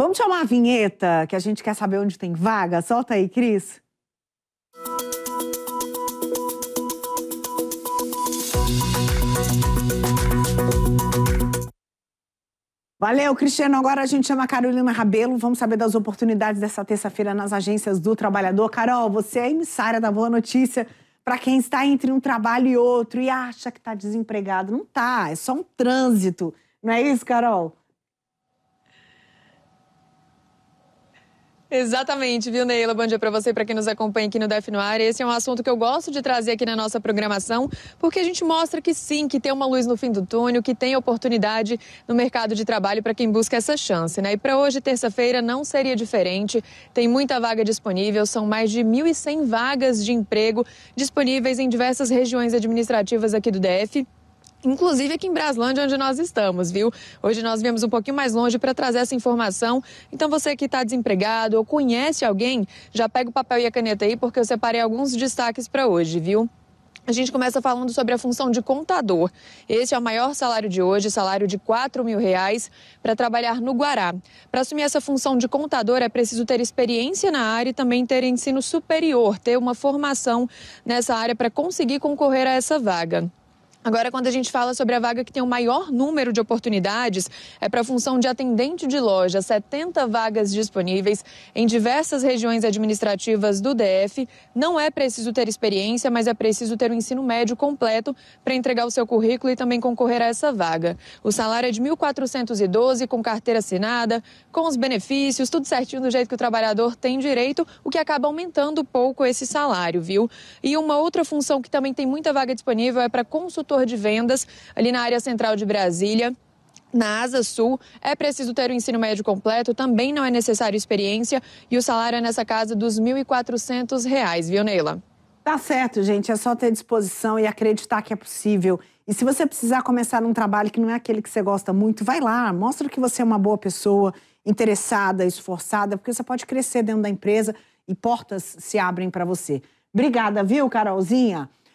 Vamos chamar a vinheta, que a gente quer saber onde tem vaga? Solta aí, Cris. Valeu, Cristiano. Agora a gente chama a Carolina Rabelo. Vamos saber das oportunidades dessa terça-feira nas agências do trabalhador. Carol, você é emissária da Boa Notícia para quem está entre um trabalho e outro e acha que está desempregado. Não está. é só um trânsito. Não é isso, Carol? Exatamente, viu, Neila? Bom dia para você, para quem nos acompanha aqui no DF no Ar. Esse é um assunto que eu gosto de trazer aqui na nossa programação, porque a gente mostra que sim, que tem uma luz no fim do túnel, que tem oportunidade no mercado de trabalho para quem busca essa chance, né? E para hoje, terça-feira, não seria diferente. Tem muita vaga disponível, são mais de 1.100 vagas de emprego disponíveis em diversas regiões administrativas aqui do DF inclusive aqui em Braslândia, onde nós estamos, viu? Hoje nós viemos um pouquinho mais longe para trazer essa informação. Então você que está desempregado ou conhece alguém, já pega o papel e a caneta aí, porque eu separei alguns destaques para hoje, viu? A gente começa falando sobre a função de contador. Esse é o maior salário de hoje, salário de quatro mil reais, para trabalhar no Guará. Para assumir essa função de contador é preciso ter experiência na área e também ter ensino superior, ter uma formação nessa área para conseguir concorrer a essa vaga. Agora, quando a gente fala sobre a vaga que tem o maior número de oportunidades, é para a função de atendente de loja, 70 vagas disponíveis em diversas regiões administrativas do DF. Não é preciso ter experiência, mas é preciso ter o um ensino médio completo para entregar o seu currículo e também concorrer a essa vaga. O salário é de 1.412, com carteira assinada, com os benefícios, tudo certinho do jeito que o trabalhador tem direito, o que acaba aumentando pouco esse salário, viu? E uma outra função que também tem muita vaga disponível é para consultor setor de vendas ali na área central de Brasília. Na Asa Sul, é preciso ter o ensino médio completo, também não é necessário experiência e o salário é nessa casa dos R$ reais viu, Neila? Tá certo, gente. É só ter disposição e acreditar que é possível. E se você precisar começar um trabalho que não é aquele que você gosta muito, vai lá, mostra que você é uma boa pessoa, interessada, esforçada, porque você pode crescer dentro da empresa e portas se abrem para você. Obrigada, viu, Carolzinha?